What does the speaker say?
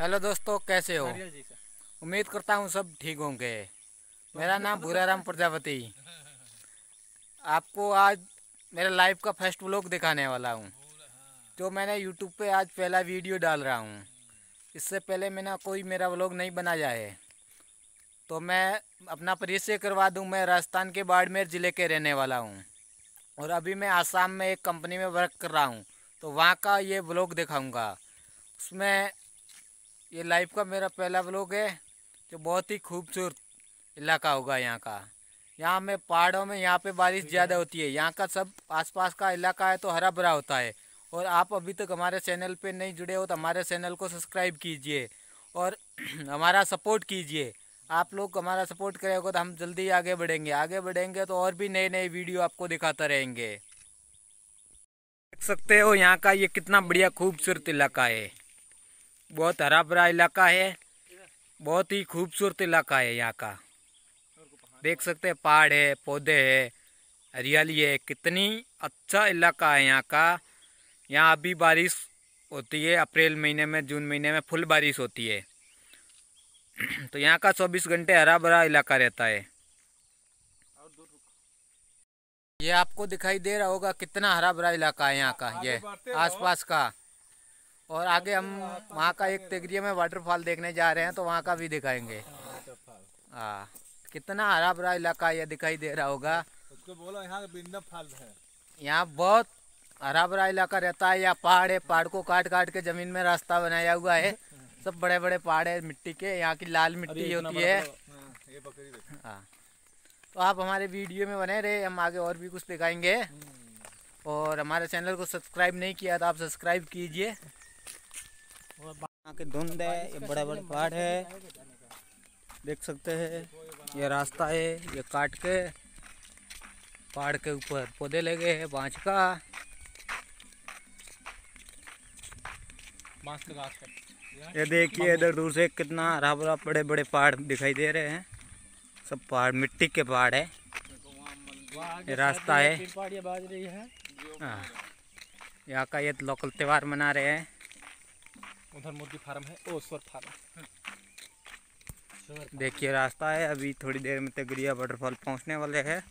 Hello दोस्तों कैसे हो उम्मीद करता हूँ सब ठीक होंगे मेरा नाम भूराराम प्रजापति आपको आज मेरा लाइफ का फर्स्ट व्लॉग दिखाने वाला हूँ जो मैंने यूट्यूब पे आज पहला वीडियो डाल रहा हूँ इससे पहले मैंने कोई मेरा व्लॉग नहीं बनाया है तो मैं अपना परिचय करवा दूँ मैं राजस्थान के बाड़मेर ज़िले के रहने वाला हूँ और अभी मैं आसाम में एक कंपनी में वर्क कर रहा हूँ तो वहाँ का ये ब्लॉग दिखाऊँगा उसमें ये लाइफ का मेरा पहला ब्लॉग है जो बहुत ही खूबसूरत इलाका होगा यहाँ का यहाँ में पहाड़ों में यहाँ पे बारिश ज़्यादा होती है यहाँ का सब आसपास का इलाका है तो हरा भरा होता है और आप अभी तक हमारे चैनल पे नहीं जुड़े हो तो हमारे चैनल को सब्सक्राइब कीजिए और हमारा सपोर्ट कीजिए आप लोग हमारा सपोर्ट करेंगे तो हम जल्दी आगे बढ़ेंगे आगे बढ़ेंगे तो और भी नए नए वीडियो आपको दिखाते रहेंगे देख सकते हो यहाँ का ये कितना बढ़िया खूबसूरत इलाका है बहुत हरा भरा इलाका है बहुत ही खूबसूरत इलाका है यहाँ का देख सकते हैं पहाड़ है पौधे है हरियाली है कितनी अच्छा इलाका है यहाँ का यहाँ अभी बारिश होती है अप्रैल महीने में जून महीने में फुल बारिश होती है तो यहाँ का चौबीस घंटे हरा भरा इलाका रहता है ये आपको दिखाई दे रहा होगा कितना हरा भरा इलाका है यहाँ का ये आसपास का और आगे हम वहाँ का एक तेगरिया में वाटरफॉल देखने जा रहे हैं तो वहाँ का भी दिखाएंगे हाँ कितना हरा भरा इलाका यह दिखाई दे रहा होगा उसको बोलो यहाँ बिंदा है यहाँ बहुत हरा भरा इलाका रहता है या पहाड़ है पहाड़ को काट काट के जमीन में रास्ता बनाया हुआ है सब बड़े बड़े पहाड़ है मिट्टी के यहाँ की लाल मिट्टी होती है हाँ, हाँ तो आप हमारे वीडियो में बने रहे हम आगे और भी कुछ दिखाएंगे हम्म। और हमारे चैनल को सब्सक्राइब नहीं किया तो आप सब्सक्राइब कीजिए यहाँ के धुंध है ये बड़ा बड़ा पहाड़ है देख सकते हैं ये रास्ता है ये काट के पहाड़ के ऊपर पौधे लगे हैं बाँच का ये देखिए इधर दूर से कितना हरा भरा बड़े बड़े पहाड़ दिखाई दे रहे हैं सब पहाड़ मिट्टी के पहाड़ है ये रास्ता है हाँ। यहाँ का ये लोकल त्यौहार मना रहे हैं उधर मुर्गी फार्म है ओसवर फार्म देखिए रास्ता है अभी थोड़ी देर में तगरिया वाटरफॉल पहुंचने वाले हैं